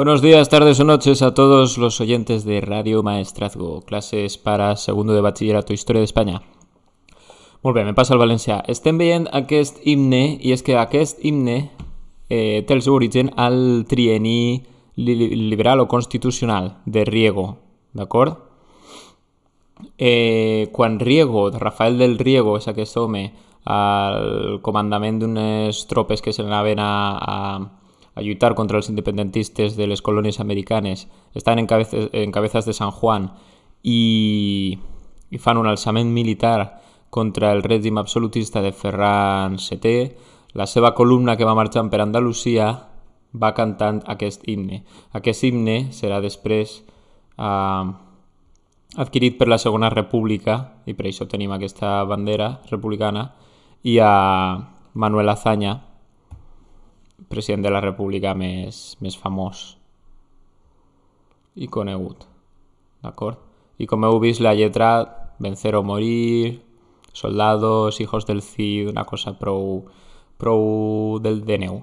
Buenos días, tardes o noches a todos los oyentes de Radio Maestrazgo, clases para segundo de bachillerato Historia de España. Muy bien, me pasa al Valencia. Estem veient aquest himne, y es que aquest himne eh, té el origen al trieni liberal o constitucional de Riego, ¿de Eh, Juan Riego, Rafael del Riego, es que home, al de d'unes tropes que se n'anaven a, a, a lluitar contra los independentistas de las colonias americanas, estan en, cabe en cabezas de San Juan i, i fan un alçament militar contra el règim absolutista de Ferran VII, la seva columna que va marxant per Andalusia va cantant aquest himne. Aquest himne serà després eh, adquirit per la Segona República, i per això tenim aquesta bandera republicana, i a Manuel Azaña, president de la república més, més famós i conegut. D'acord? I com heu vist, la lletra Vencer o morir, Soldados, Hijos del Cid, una cosa prou, prou del DNU.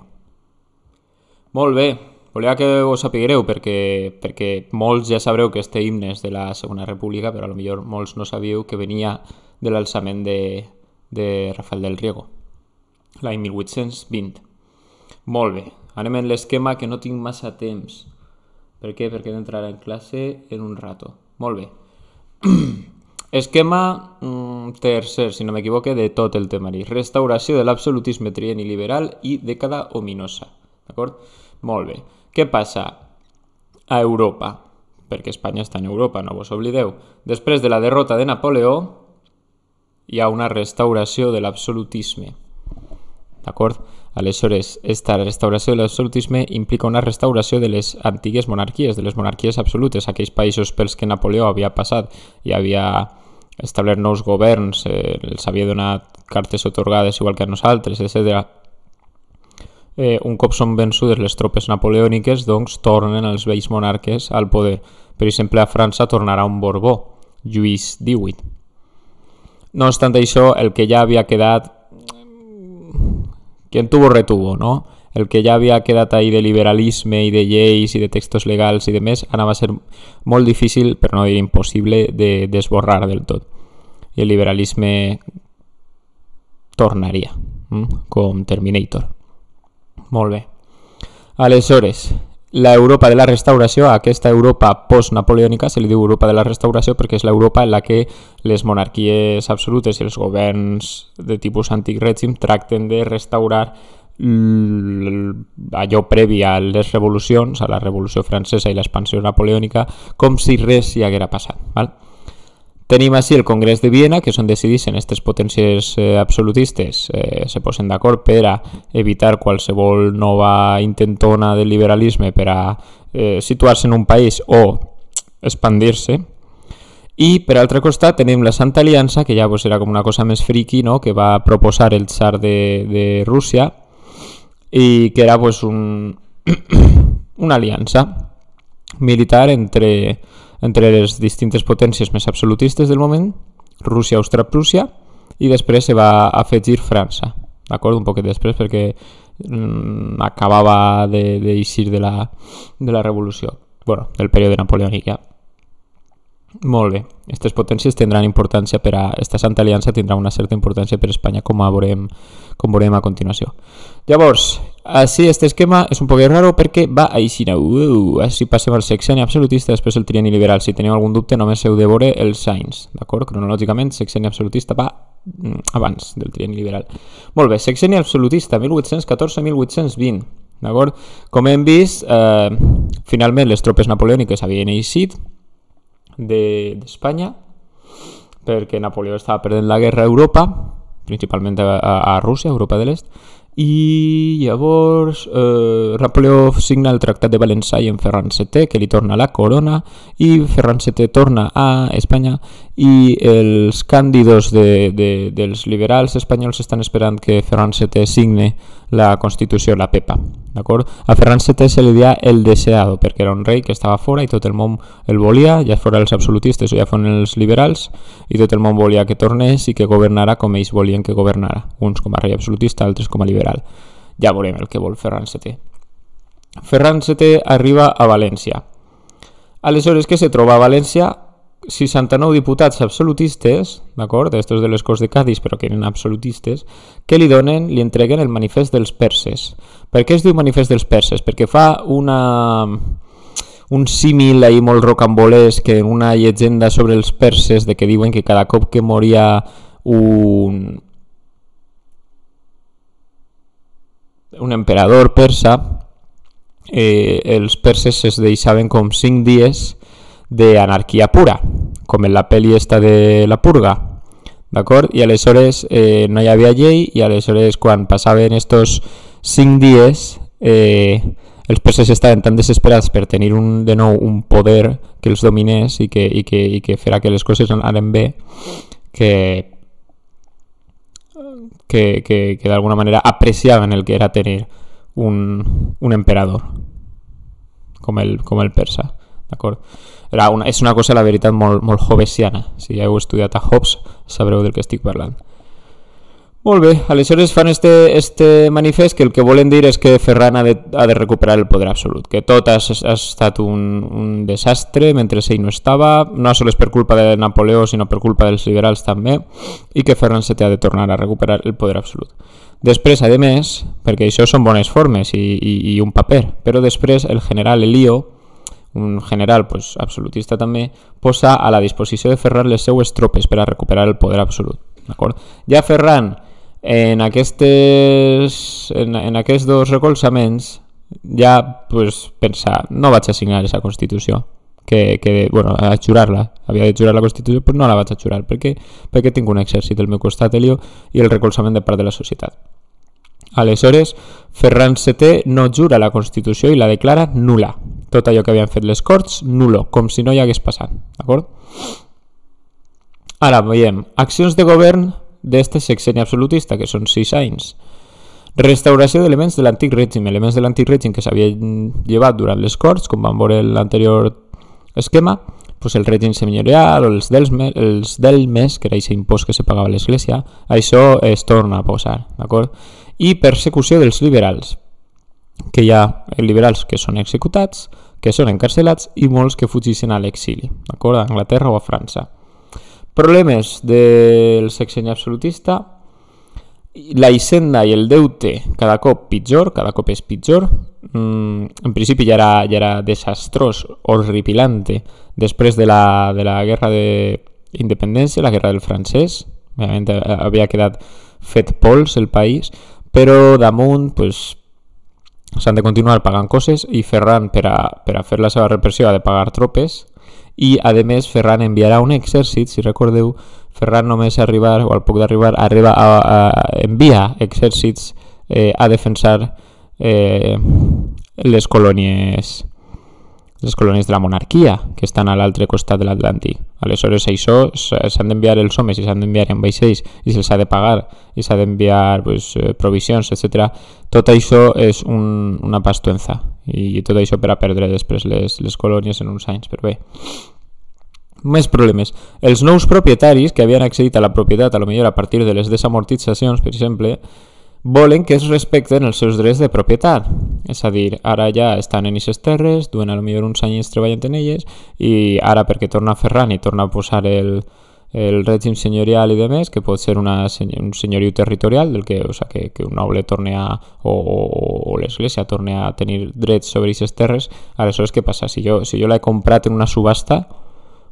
Molt bé, volia que ho sapigueu perquè, perquè molts ja sabreu que este himne és de la Segona República, però a lo millor molts no sabíeu que venia de l'alçament de, de Rafael del Riego l'any 1820. Molt bé, anem en l'esquema que no tinc massa temps. Per què? Perquè he d'entrar en classe en un rato. Molt bé. Esquema mm, tercer, si no m'equivoque, de tot el temari. Restauració de l'absolutisme i liberal i dècada ominosa. D'acord? Molt bé. Què passa a Europa? Perquè Espanya està en Europa, no vos oblideu. Després de la derrota de Napoleó, hi ha una restauració de l'absolutisme. D'acord? Aleshores, esta restauració de l'absolutisme implica una restauració de les antigues monarquies, de les monarquies absolutes, aquells països pels que Napoleó havia passat i havia establert nous governs, eh, els havia donat cartes otorgades igual que a nosaltres, etc. Eh, un cop són vençudes les tropes napoleòniques, doncs tornen els vells monarques al poder. Per exemple, a França tornarà un Borbó, Lluís XVIII. No obstant això, el que ja havia quedat quien tuvo retuvo, ¿no? El que ya había quedado ahí de liberalisme y de lleis y de textos legales y de ahora va a ser muy difícil, pero no imposible de d'esborrar del todo. Y el liberalismo tornaría mm? con Terminator. Molt bé. la Europa de la restauració, aquesta Europa postnapoleònica se li diu Europa de la restauració perquè és l'Europa en la que les monarquies absolutes i els governs de tipus antic règim tracten de restaurar allò previ a les revolucions, a la revolució francesa i l'expansió napoleònica, com si res hi haguera passat. Val? Tenim así el Congreso de Viena, que es donde se aquestes potències eh, absolutistes eh, se posen de acuerdo para evitar cualquier nova intentona del liberalismo para eh, situarse en un país o expandirse. Y I, per altre costat, la Santa Alianza, que ya pues, era como una cosa más friki, no? que va a proposar el tsar de, Rusia. Y que era pues, un, una alianza militar entre entre les distintes potències més absolutistes del moment, Rússia, Prússia, i després se va afegir França, d'acord? Un poquet després perquè mm, acabava d'eixir de, de, la, de la revolució, bueno, del període napoleònic ja. Molt bé, aquestes potències tindran importància per a... Aquesta Santa Aliança tindrà una certa importància per a Espanya, com a veurem, com veurem a continuació. Llavors, així, este esquema és un poc raro perquè va aixina. Uh, així passem al sexeni absolutista, després el trienni liberal. Si teniu algun dubte, només heu de veure els anys. D'acord? Cronològicament, sexeni absolutista va mm, abans del trienni liberal. Molt bé, sexeni absolutista, 1814-1820. D'acord? Com hem vist, eh, finalment les tropes napoleòniques havien eixit d'Espanya de, perquè Napoleó estava perdent la guerra a Europa, principalment a, a, a Rússia, Europa de l'Est, i llavors eh, Rapoleó signa el Tractat de i en Ferran VII, que li torna la corona, i Ferran VII torna a Espanya i els càndidos de, de, dels liberals espanyols estan esperant que Ferran VII signe la Constitució, la PEPA. D'acord? A Ferran VII se li deia el deseado, perquè era un rei que estava fora i tot el món el volia, ja fora els absolutistes o ja fora els liberals, i tot el món volia que tornés i que governara com ells volien que governara, uns com a rei absolutista, altres com a liberal. Ja veurem el que vol Ferran VII. Ferran VII arriba a València. Aleshores, que se troba a València? 69 diputats absolutistes, d'acord? Estos de les Corts de Cádiz, però que eren absolutistes, que li donen, li entreguen el manifest dels perses. Per què es diu manifest dels perses? Perquè fa una un símil ahir molt rocambolès que en una llegenda sobre els perses de que diuen que cada cop que moria un, un emperador persa, eh, els perses es deixaven com 5 dies de anarquía pura, como en la peli esta de La Purga, ¿de acuerdo? y aleshores eh, no había havia y a lesores cuando pasaban estos 5 días eh, los persas estaban tan desesperados por tener un, de nuevo un poder que los domines y que, i que, i que farà que les que que, que, manera apreciaban el que era tener un, un emperador como el, persa el persa, es una, una cosa, la verdad, muy Si ya he estudiat a Hobbes, sabreu del que estoy hablando. Molt bé, aleshores fan este, este manifest que el que volen dir es que Ferran ha de, recuperar el poder absoluto, que totas ha, ha un, un desastre mientras ell no estaba, no es por culpa de Napoleón sino por culpa los liberals también, y que Ferran se te ha de tornar a recuperar el poder absolut. Després, a més, porque això son buenas formes y un papel, pero después el general Elío, un general pues, absolutista també, posa a la disposició de Ferran les seues tropes per a recuperar el poder absolut. D'acord? Ja Ferran, en, aquestes, en, en aquests dos recolzaments, ja pues, pensa, no vaig a signar aquesta Constitució, que, que bueno, a jurar-la, havia de jurar la Constitució, però no la vaig a jurar, perquè, perquè tinc un exèrcit al meu costat, Elio, i el recolzament de part de la societat. Aleshores, Ferran VII no jura la Constitució i la declara nula tot allò que havien fet les Corts, nulo, com si no hi hagués passat, d'acord? Ara veiem, accions de govern d'este sexeni absolutista, que són 6 anys. Restauració d'elements de l'antic règim, elements de l'antic règim que s'havien llevat durant les Corts, com vam veure en l'anterior esquema, pues doncs el règim senyorial o els delmes, els delmes que era aquest impost que se pagava a l'Església, això es torna a posar, d'acord? I persecució dels liberals, que hi ha liberals que són executats, que són encarcelats i molts que fugissin a l'exili, d'acord? A Anglaterra o a França. Problemes del sexenni absolutista, la hisenda i el deute cada cop pitjor, cada cop és pitjor, mm, en principi ja era, ja era desastrós, horripilante, després de la, de la guerra de independència, la guerra del francès, òbviament eh, havia quedat fet pols el país, però damunt pues, s'han de continuar pagant coses i Ferran, per a, per a fer la seva repressió, ha de pagar tropes i, a més, Ferran enviarà un exèrcit, si recordeu, Ferran només arribar, o al poc d'arribar, arriba a, a, enviar exèrcits eh, a defensar eh, les colònies colonias de la monarquía, que están a l'altre costat de l'Atlàntic. Aleshores, això s'han d'enviar els homes i de enviar en y se les ha de pagar i de enviar, pues, eh, provisions, etc. Todo tota això és una pastuenza y todo tota això para perder perdre després les, les en uns anys, pero bé. Més problemes. Els nous propietaris que habían accedido a la propiedad, a lo millor a partir de les desamortitzacions, per exemple, volen que es respecten els seus drets de propietat. És a dir, ara ja estan en aquestes terres, duen potser uns anys treballant en elles i ara perquè torna Ferran i torna a posar el, el règim senyorial i de més, que pot ser una, un senyoriu territorial, del que, o sea, que, que un noble torne a, o, o, o l'església torne a tenir drets sobre aquestes terres, aleshores què passa? Si jo, si jo l'he comprat en una subhasta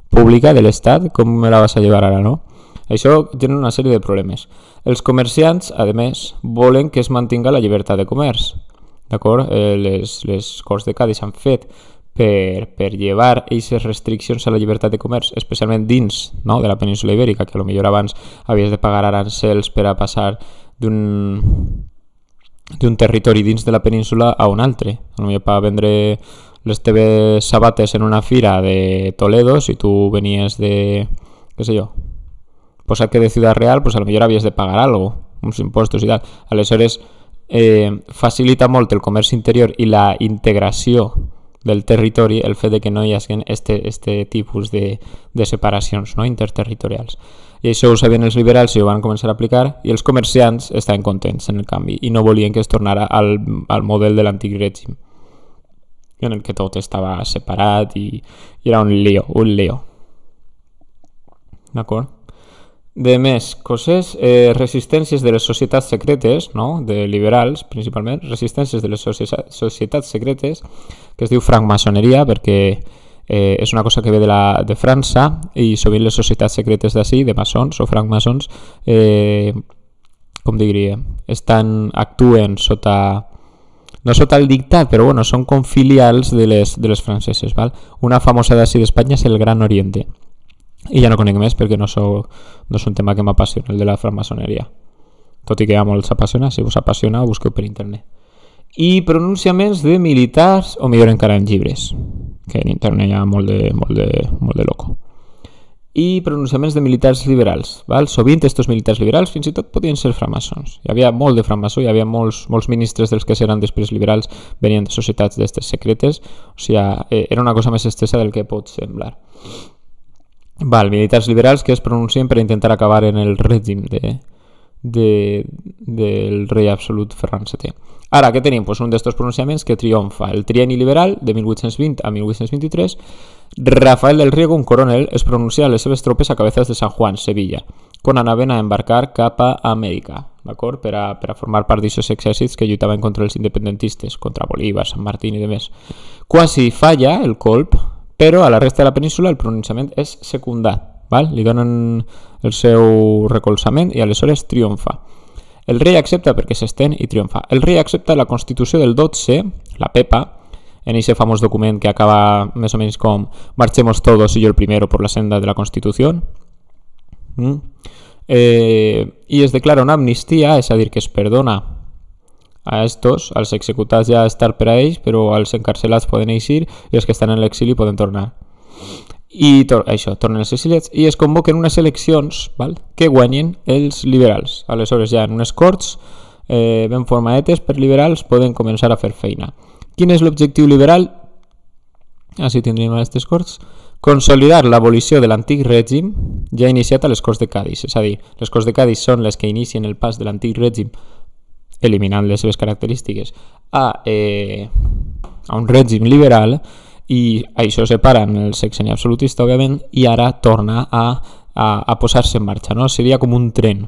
pública de l'Estat, com me la vas a llevar ara, no? Això tenen una sèrie de problemes. Els comerciants, a més, volen que es mantinga la llibertat de comerç. D'acord? Eh, les, les Corts de Cádiz han fet per, per llevar aquestes restriccions a la llibertat de comerç, especialment dins no? de la península ibèrica, que millor abans havies de pagar arancels per a passar d'un d'un territori dins de la península a un altre. Potser per vendre les teves sabates en una fira de Toledo, si tu venies de, què sé jo, pues aquí que de Ciudad Real, pues a lo mejor habías de pagar algo, unos impuestos y tal. Aleshores, eh, facilita molt el comercio interior y la integración del territorio el fe de que no haya este, este de, de interterritoriales. no? interterritoriales y eso bien el liberal liberals se a van a aplicar y los comerciantes están contentos en el cambio y no volvían que es tornara al, modelo del antiguo régimen en el que todo estaba separado y era un lío, un lío. acuerdo? de més coses. Eh, resistències de les societats secretes, no? de liberals principalment, resistències de les societats secretes, que es diu francmaçoneria perquè eh, és una cosa que ve de, la, de França i sovint les societats secretes d'ací, de maçons o francmaçons, eh, com diria, estan, actuen sota no sota el dictat, però bueno, són confilials de les, de les franceses. Val? Una famosa d'ací d'Espanya és el Gran Oriente i ja no conec més perquè no, sou, no és un tema que m'apassiona, el de la francmaçoneria. Tot i que ja molts apassiona, si us apassiona, ho busqueu per internet. I pronunciaments de militars, o millor encara en llibres, que en internet hi ha molt de, molt de, molt de loco. I pronunciaments de militars liberals. Val? Sovint, aquests militars liberals fins i tot podien ser framassons. Hi havia molt de framassó, hi havia molts, molts ministres dels que seran després liberals, venien de societats d'aquestes secretes, o sigui, eh, era una cosa més estesa del que pot semblar. Vale, militares liberales que es pronuncien para intentar acabar en el régimen de, del rey absoluto Ferran VII. Ahora, ¿qué tenim? Pues un estos pronunciamientos que triunfa El trieni liberal de 1820 a 1823, Rafael del Riego, un coronel, es pronuncia a les seves tropes a cabezas de San Juan, Sevilla, con anaven a embarcar capa a América d'acord? Per, formar part exércitos que lluitaven contra los independentistas, contra Bolívar, San Martín y demás. Cuasi falla el colp, pero a la resta de la península el pronunciamiento es secundad, val? li donen el seu al i aleshores triunfa. El rey acepta porque se estén y triunfa. El rey acepta la constitución del 12, la PEPA, en ese famoso documento que acaba més o menys marchemos todos y yo el primero por la senda de la constitución. Y mm. eh, es declara una amnistía, es decir, que es perdona A estos, als executats ja estar per a ells, però els encarcelats poden eixir i els que estan en l'exili poden tornar. I to això, tornen els exiliats i es convoquen unes eleccions val? que guanyen els liberals. Aleshores ja en unes corts eh, ben formadetes per liberals, poden començar a fer feina. Quin és l'objectiu liberal? Així tindríem aquestes corts. Consolidar l'abolició de l'antic règim ja iniciat a les Corts de Cádiz. És a dir, les Corts de Cádiz són les que inicien el pas de l'antic règim eliminant les seves característiques, a, eh, a un règim liberal i això separa en el sexenni absolutista, òbviament, i ara torna a, a, a posar-se en marxa. No? Seria com un tren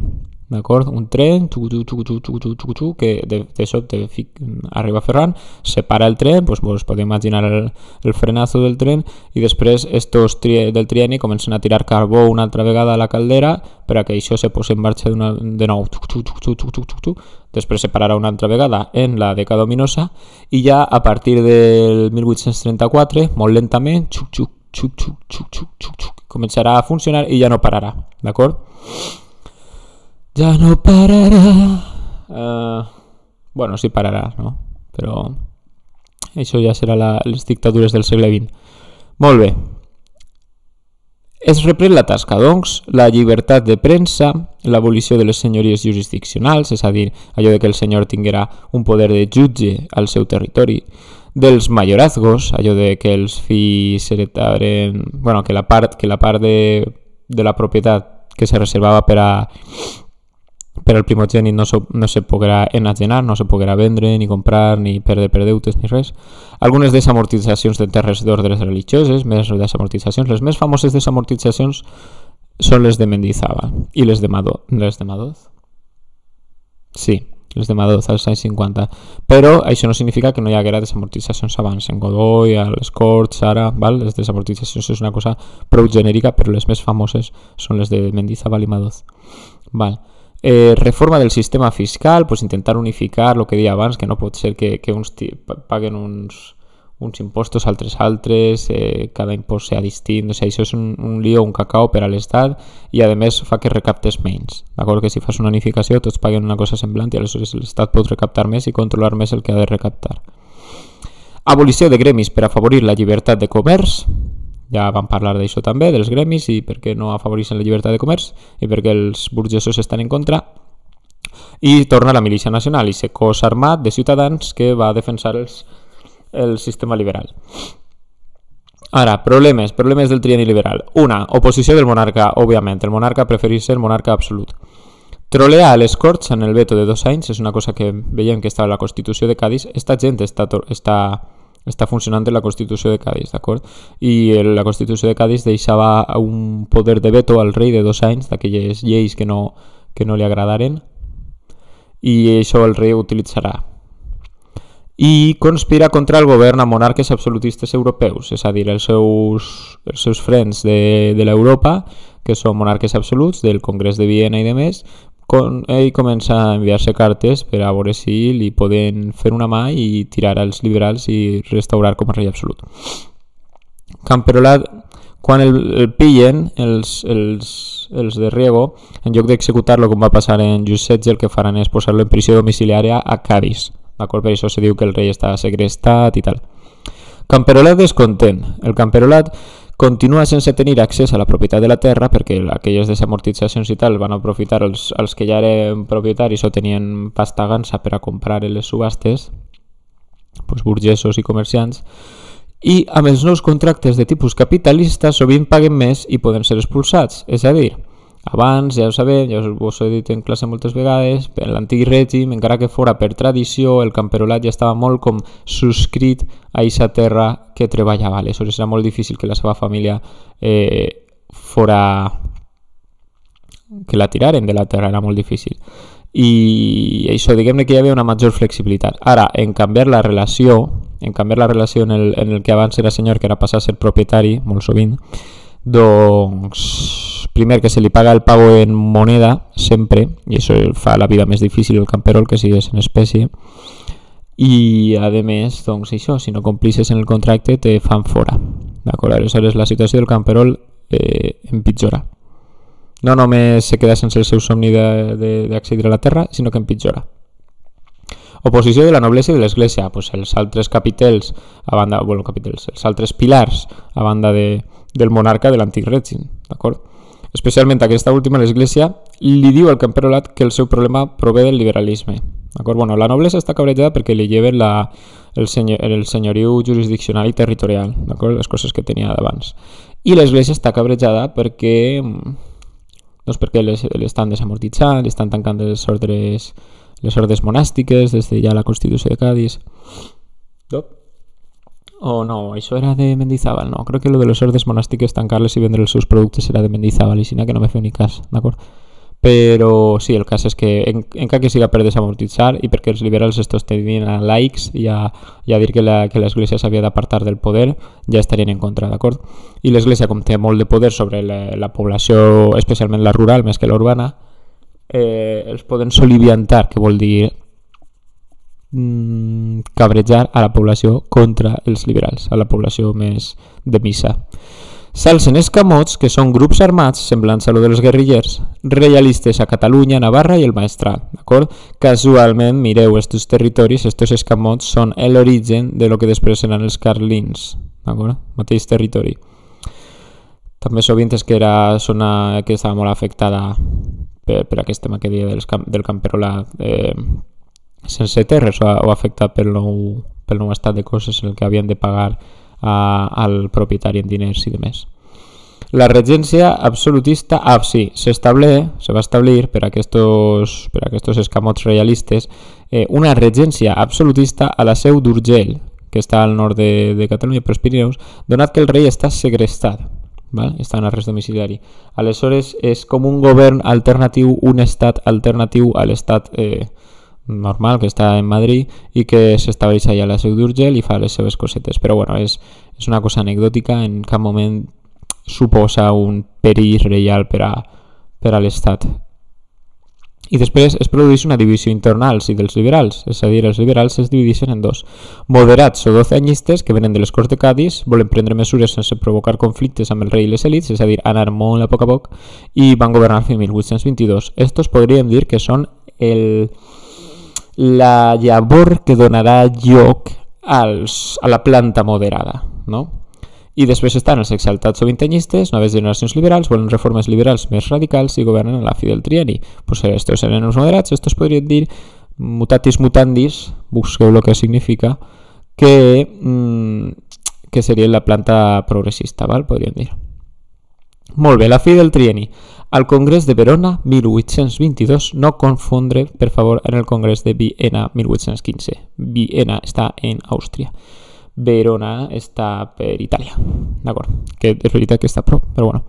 d'acord? Un tren, tu, tu, tu, tu, tu, tu, tu, tu, que de, de sobte fic, arriba Ferran, separa el tren, doncs vos podeu imaginar el, el frenazo del tren, i després estos tri, del trieni comencen a tirar carbó una altra vegada a la caldera per a que això se posi en marxa una, de nou. Tu, tu, tu, tu, tu, tu, tu, tu. Després se pararà una altra vegada en la dècada dominosa i ja a partir del 1834, molt lentament, xuc, xuc, xuc, xuc, xuc, xuc, xuc, xuc, començarà a funcionar i ja no pararà, d'acord? Ya no parará. Ah, bueno, sí parará, ¿no? Pero Eso ya será las dictaduras del siglo XX. Es reprèn la tasca, doncs, la libertad de prensa. La abolición de los senyories jurisdiccionales. Es decir, dir, de que el señor tinguera un poder de jutge al seu territori, dels mayorazgos, allò de que els fills heretaren... bueno, que la part, que la part de, la propiedad que se reservaba para pero el primogenit no, no se podrá enajenar, no se podrá vendre, ni comprar, ni perder perdeutes ni res. Algunes desamortizaciones de terres d'ordres religioses, més desamortitzacions, les més famoses desamortitzacions són les de Mendizábal y les de Madoz. de Sí, les de Madoz als anys 50. Però això no significa que no hi haguera desamortitzacions abans, en Godoy, al les Corts, ara, val? les desamortitzacions una cosa prou genérica, pero les més famoses son les de Mendizábal y Madoz. Val. Eh, reforma del sistema fiscal, pues intentar unificar lo que deia abans, que no pot ser que, que uns paguen uns, uns impostos altres altres, eh, cada impost sea distint, o sigui, això és un, un lío, un cacao per a l'Estat i a més fa que recaptes menys, d'acord? Que si fas una unificació tots paguen una cosa semblant i aleshores l'Estat pot recaptar més i controlar més el que ha de recaptar. Abolició de gremis per afavorir la llibertat de comerç, ja vam parlar d'això també, dels gremis i per què no afavoreixen la llibertat de comerç i per què els burgesos estan en contra. I torna la milícia nacional i ser cos armat de ciutadans que va defensar els, el sistema liberal. Ara, problemes, problemes del trienni liberal. Una, oposició del monarca, òbviament. El monarca preferís ser monarca absolut. Trolear les Corts en el veto de dos anys és una cosa que veiem que estava a la Constitució de Cádiz. Esta gent està, està està funcionant en la Constitució de Cádiz, d'acord? I eh, la Constitució de Cádiz deixava un poder de veto al rei de dos anys d'aquelles lleis que no, que no li agradaren i això el rei utilitzarà. I conspira contra el govern a monarques absolutistes europeus, és a dir, els seus, els seus friends de, de l'Europa, que són monarques absoluts del Congrés de Viena i de més, con, ell comença a enviar-se cartes per a veure si li poden fer una mà i tirar als liberals i restaurar com a rei absolut. Camperolat, quan el, el pillen, els, els, els de Riego, en lloc d'executar-lo com va passar en Just el que faran és posar-lo en prisió domiciliària a Cádiz. D'acord? Per això se diu que el rei està segrestat i tal. Camperolat descontent. El camperolat continua sense tenir accés a la propietat de la terra perquè aquelles desamortitzacions i tal van aprofitar els, els que ja eren propietaris o tenien pasta gansa per a comprar en les subhastes, doncs burgesos i comerciants, i amb els nous contractes de tipus capitalista sovint paguen més i poden ser expulsats, és a dir, abans, ja ho sabem, ja us ho he dit en classe moltes vegades, en l'antic règim, encara que fora per tradició, el camperolat ja estava molt com subscrit a aquesta terra que treballava. Aleshores era molt difícil que la seva família eh, fora... que la tiraren de la terra, era molt difícil. I això, diguem-ne que hi havia una major flexibilitat. Ara, en canviar la relació, en canviar la relació en el, en el que abans era senyor, que era passar a ser propietari, molt sovint, doncs primer que se le paga el pago en moneda siempre, y eso fa la vida más difícil al camperol que si en especie. Y además, això, si no complices en el contracte te fan fora, Esa es la situación del camperol en eh, empitjora. No només se queda sense el seu de acceder a la tierra, sino que empitjora. Oposición de la nobleza y de iglesia. pues els altres capitels, a banda, bueno, capitels, els altres pilars a banda de, del monarca del l'antic ¿de d'acord? especialment aquesta última, l'Església, li diu al camperolat que el seu problema prové del liberalisme. Bueno, la noblesa està cabrejada perquè li lleven la, el, senyor, el senyoriu jurisdiccional i territorial, les coses que tenia d'abans. I l'Església està cabrejada perquè, mm, doncs perquè l'estan desamortitzant, estan tancant les ordres, les ordres monàstiques des de ja la Constitució de Cádiz. No? O oh, no, eso era de Mendizábal, no. Creo que lo de los ordes monásticos estancarles y vender sus productos era de Mendizábal y no, que no me fue ni ¿de acuerdo? Pero sí, el caso es que en, que siga a amortizar y porque los liberales estos tenían a likes y a, que que iglesia que había de apartar del poder, ya estarían en contra, ¿de acuerdo? Y la iglesia con molt de poder sobre la, población, especialmente la rural, más que la urbana, eh, pueden soliviantar, que vol dir Mm, cabrejar a la població contra els liberals, a la població més de missa. S'alcen escamots, que són grups armats, semblants a lo dels guerrillers, realistes a Catalunya, Navarra i el Maestrat, d'acord? Casualment, mireu, estos territoris, estos escamots, són l'origen de lo que després seran els carlins, d'acord? Mateix territori. També sovint és que era zona que estava molt afectada per, per aquest tema que dia del, camp, del camperolat eh, sense terres o, o afectat pel nou, pel nou estat de coses en el que havien de pagar a, al propietari en diners i demés. La regència absolutista, ah, sí, s'establé, se va establir per a aquests, per a aquests escamots realistes, eh, una regència absolutista a la seu d'Urgell, que està al nord de, de Catalunya, per Pirineus, donat que el rei està segrestat, val? està en arrest domiciliari. Aleshores, és com un govern alternatiu, un estat alternatiu a l'estat eh, normal, que està en Madrid i que s'estableix allà a la seu d'Urgell i fa les seves cosetes. Però bueno, és, és una cosa anecdòtica, en cap moment suposa un perill reial per a, per a l'Estat. I després es produeix una divisió interna als i dels liberals, és a dir, els liberals es divideixen en dos. Moderats o doceanyistes, que venen de les Corts de Cádiz, volen prendre mesures sense provocar conflictes amb el rei i les elites, és a dir, anar molt a poc a poc, i van governar fins 1822. Estos podríem dir que són el, la llavor que donarà lloc als, a la planta moderada. No? I després estan els exaltats sovintenyistes, noves generacions liberals, volen reformes liberals més radicals i governen a la fi del trieni. Pues eh, estos seran els moderats, estos podrien dir mutatis mutandis, busqueu el que significa, que, mm, que seria la planta progressista, val? podríem dir. Molt la fe del trieni. Al Congreso de Verona, 1822, no confundre, por favor, en el Congreso de Viena, 1815. Viena está en Austria. Verona està per Itàlia, d'acord? Que es veritat que está pro, pero bueno,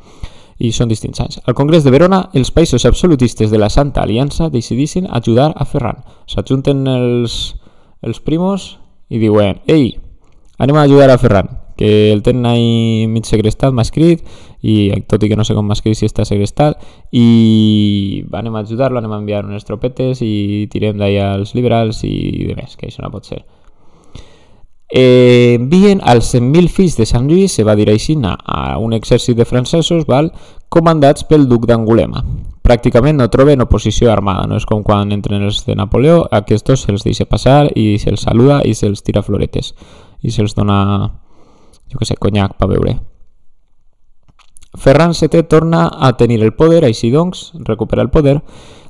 Y son distintas. Al Congreso de Verona, els países absolutistas de la Santa Alianza decidissin ayudar a Ferran. Se els, los primos i diuen «Ei, anem a ayudar a Ferran». que el ahí mig segrestat m'ha escrit, i tot i que no sé com m'ha escrit si està segrestat, i anem a ajudar-lo, anem a enviar unes tropetes i tirem d'allà els liberals i de més, que això no pot ser. Eh, envien als 100.000 fills de Sant Lluís, se va dir així, a un exèrcit de francesos val, comandats pel duc d'Angulema. Pràcticament no troben oposició armada, no és com quan entren els de Napoleó, aquests dos se'ls deixa passar i se'ls saluda i se'ls tira floretes i se'ls dona jo que sé, conyac per beure. Ferran VII torna a tenir el poder, així doncs, recupera el poder,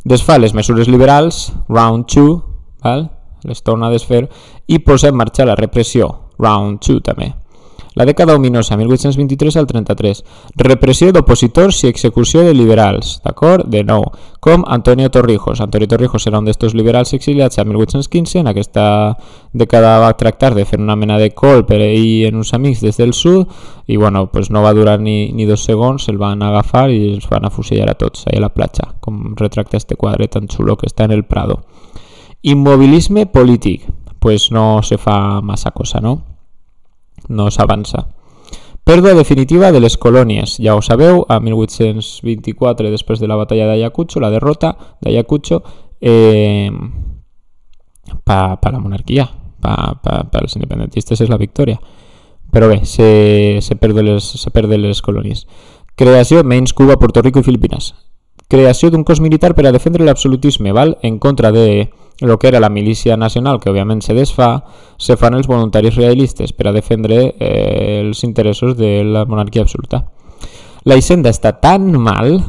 desfà les mesures liberals, round 2, val? les torna a desfer, i posa en marxa la repressió, round 2 també. La década ominosa, 1823 al 33. Represión de opositores y ejecución de liberals, acuerdo? De no. con Antonio Torrijos. Antonio Torrijos era un estos liberales exiliados a 1815, en aquesta década va tractar de hacer una mena de col y en uns amics desde el sur. Y bueno, pues no va a durar ni, dos segundos. el van a agafar y les van fusillar a todos ahí a la platja, com retracta este cuadre tan chulo que está en el Prado. Inmovilisme polític, pues no se fa a cosa, no? nos avanza. Pérdida definitiva de las colonias. Ya os sabeu, a 1824, después de la batalla de Ayacucho, la derrota de Ayacucho eh, para la monarquía, para los independentistas, es independentistes la victoria. Pero ve se, se, las les, se de les colonias creación menys Cuba, Puerto Rico Filipinas. Creación de un cos militar para defender el absolutismo, val? En contra de Lo que era la milícia nacional, que òbviament se desfà, se fan els voluntaris realistes per a defendre eh, els interessos de la monarquia absoluta. La Hisenda està tan mal,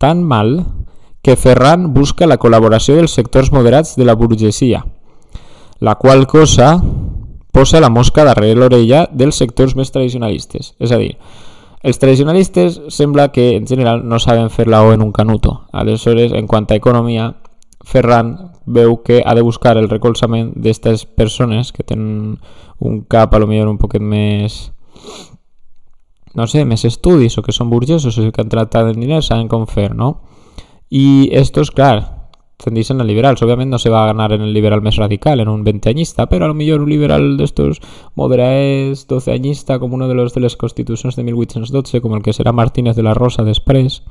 tan mal, que Ferran busca la col·laboració dels sectors moderats de la burgesia, la qual cosa posa la mosca darrere l'orella dels sectors més tradicionalistes. És a dir, els tradicionalistes sembla que en general no saben fer la O en un canuto. Aleshores, en quant a economia, Ferran veo que ha de buscar el de estas personas que tienen un capa a lo mejor un poquito más no sé, més estudis o que son burguesos, o que han tratado en dinero saben con fer, no? y estos, claro, tendrían a liberals. Obviamente no se va a ganar en el liberal més radical, en un veinteañista, pero a lo mejor un liberal de estos moderaes, doceañista, como uno de los de las constituciones de 1812, como el que será Martínez de la Rosa després,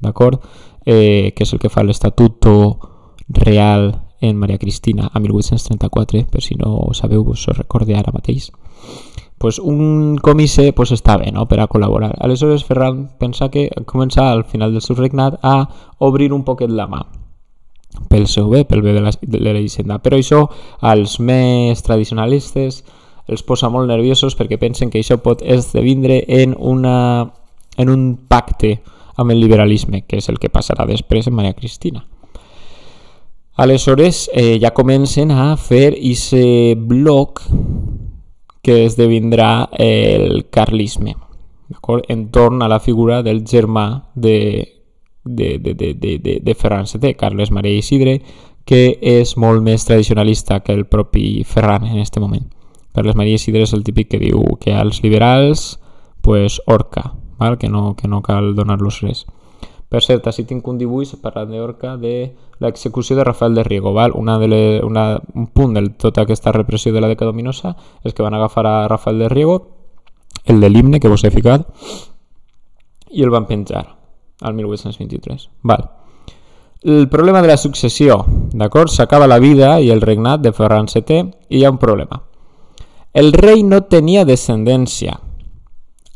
¿de acuerdo? Eh, que es el que fa estatuto. real en Maria Cristina a 1834, eh, per si no ho sabeu, us ho recorde ara mateix, pues un comice pues, està bé no? per a col·laborar. Aleshores Ferran pensa que comença al final del seu regnat a obrir un poquet la mà pel seu bé, pel bé de la, de la llicenda. Però això als més tradicionalistes els posa molt nerviosos perquè pensen que això pot esdevindre en, una, en un pacte amb el liberalisme, que és el que passarà després en Maria Cristina. Aleshores, eh, ja comencen a fer ese bloc que esdevindrà el carlisme, entorn a la figura del germà de, de, de, de, de, de, de Ferran VII, Carles Maria Isidre, que és molt més tradicionalista que el propi Ferran en aquest moment. Carles Maria Isidre és el típic que diu que als liberals, pues, orca, val? Que, no, que no cal donar-los res. Per cert, així tinc un dibuix parlant Neorca de l'execució de Rafael de Riego. Val? Una de les, una, un punt de tota aquesta repressió de la dècada dominosa és que van agafar a Rafael de Riego, el de l'himne que vos he ficat, i el van penjar al 1823. Val. El problema de la successió, d'acord? S'acaba la vida i el regnat de Ferran VII i hi ha un problema. El rei no tenia descendència,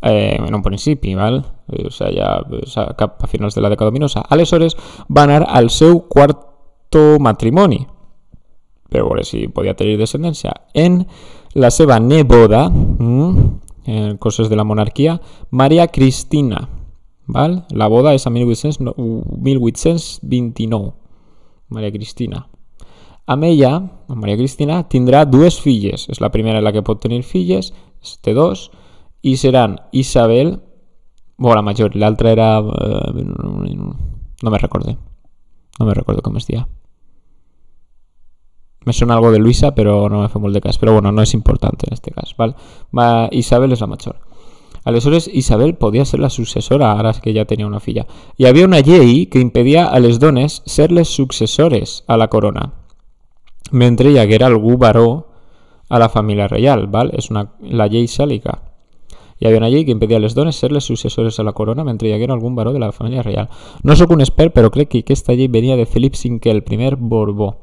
eh, en un principi, val? Eh, o sea, ya a finales de la década dominosa. van a dar al seu cuarto matrimoni, Pero, bueno, si podia tener descendencia. en la seva neboda, mm, en cosas de la monarquía, María Cristina. vale. La boda es a 1829. María Cristina. Amb ella, Cristina, tindrà dos filles. Es la primera en la que pot tener filles, Este dos, Y serán Isabel bueno, la mayor, la otra era... Eh, no me recordé. No me recuerdo cómo es día. Me suena algo de Luisa, pero no me fue muy de casa. Pero bueno, no es importante en este caso, ¿vale? Isabel es la mayor. Aleshores, Isabel podía ser la sucesora, ahora que ya tenía una filla. Y había una ley que impedía a les dones serles sucesores a la corona, ya que era el baró a la familia real. vale es una, la ley sálica y habían allí que impedía a les dones serles sucesores a la corona mientras que algún algún varón de la familia real. No soy un expert, pero creo que esta allí venía de sin que el primer Borbó,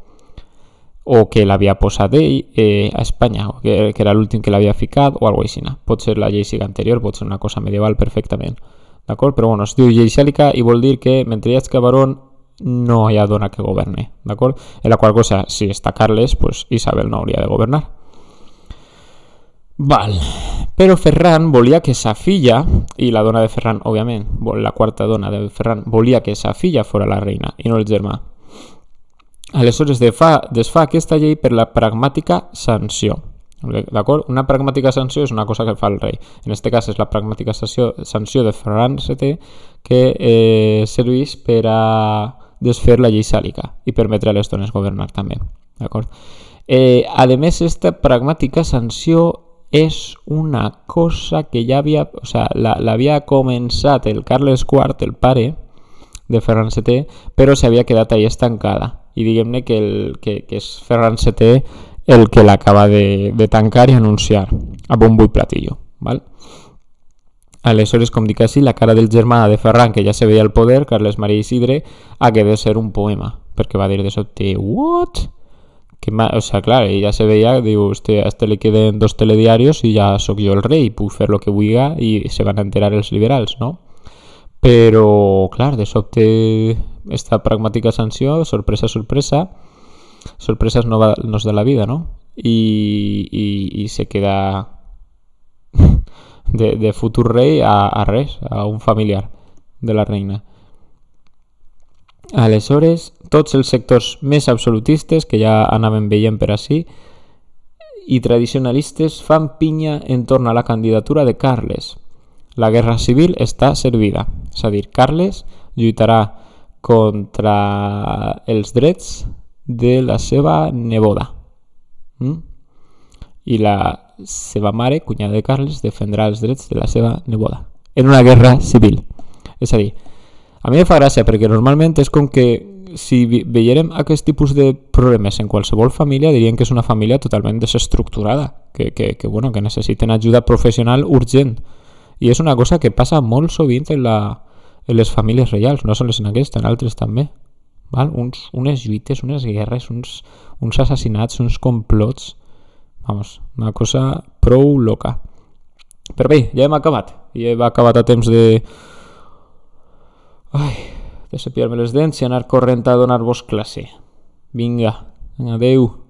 o que la había posado eh, a España, o que, era el último que la había ficado, o algo así. Puede ser la Jay siga anterior, puede ser una cosa medieval perfectamente. D'acord? Pero bueno, es y llei y i vol decir que mientras hi que este no haya dona que goberne. En la cual cosa, si está Carles, pues Isabel no habría de gobernar. Val. Però Ferran volia que sa filla, i la dona de Ferran, òbviament, la quarta dona de Ferran, volia que sa filla fora la reina i no el germà. Aleshores desfa, desfa aquesta llei per la pragmàtica sanció. D'acord? Una pragmàtica sanció és una cosa que fa el rei. En aquest cas és la pragmàtica sanció, sanció de Ferran VII que eh, serveix per a desfer la llei sàlica i permetre a les dones governar també. D'acord? Eh, a més, aquesta pragmàtica sanció Es una cosa que ya había... O sea, la había comenzado el Carles IV, el pare de Ferran pero se había quedado ahí estancada. Y díganme que, el, que, Ferran CT el que la acaba de tancar y anunciar a bombo y platillo. vale Aleshores, com dic la cara del germán de Ferran, que ya se veía al poder, Carles María Isidre, que de ser un poema, Porque va a decir de sobte, what? o sea, claro, y ya se veía, digo, usted a este le queden dos telediarios y ya soy yo el rey, puedo hacer lo que huiga y se van a enterar los liberales, no? Pero, claro, de soporte esta pragmática sanción, sorpresa, sorpresa, sorpresas no, nos da la vida, ¿no? Y, se queda de, futuro rey a, a res, a un familiar de la reina. Aleshores, tots els sectors més absolutistes, que ja anaven veient per així, i tradicionalistes fan pinya en torn a la candidatura de Carles. La guerra civil està servida, és a dir, Carles lluitarà contra els drets de la seva neboda. Mm? I la seva mare, cunyada de Carles, defendrà els drets de la seva neboda en una guerra civil. És a dir, a mi em fa gràcia perquè normalment és com que si veiem aquest tipus de problemes en qualsevol família, dirien que és una família totalment desestructurada, que, que, que, bueno, que necessiten ajuda professional urgent. I és una cosa que passa molt sovint en, la, en les famílies reials, no només en aquesta, en altres també. Val? Uns, unes lluites, unes guerres, uns, uns assassinats, uns complots... Vamos, una cosa prou loca. Però bé, ja hem acabat. Ja hem acabat a temps de, Ai, de pierme les dents e anar correnta a donar-vos clase. Vinga, adeu.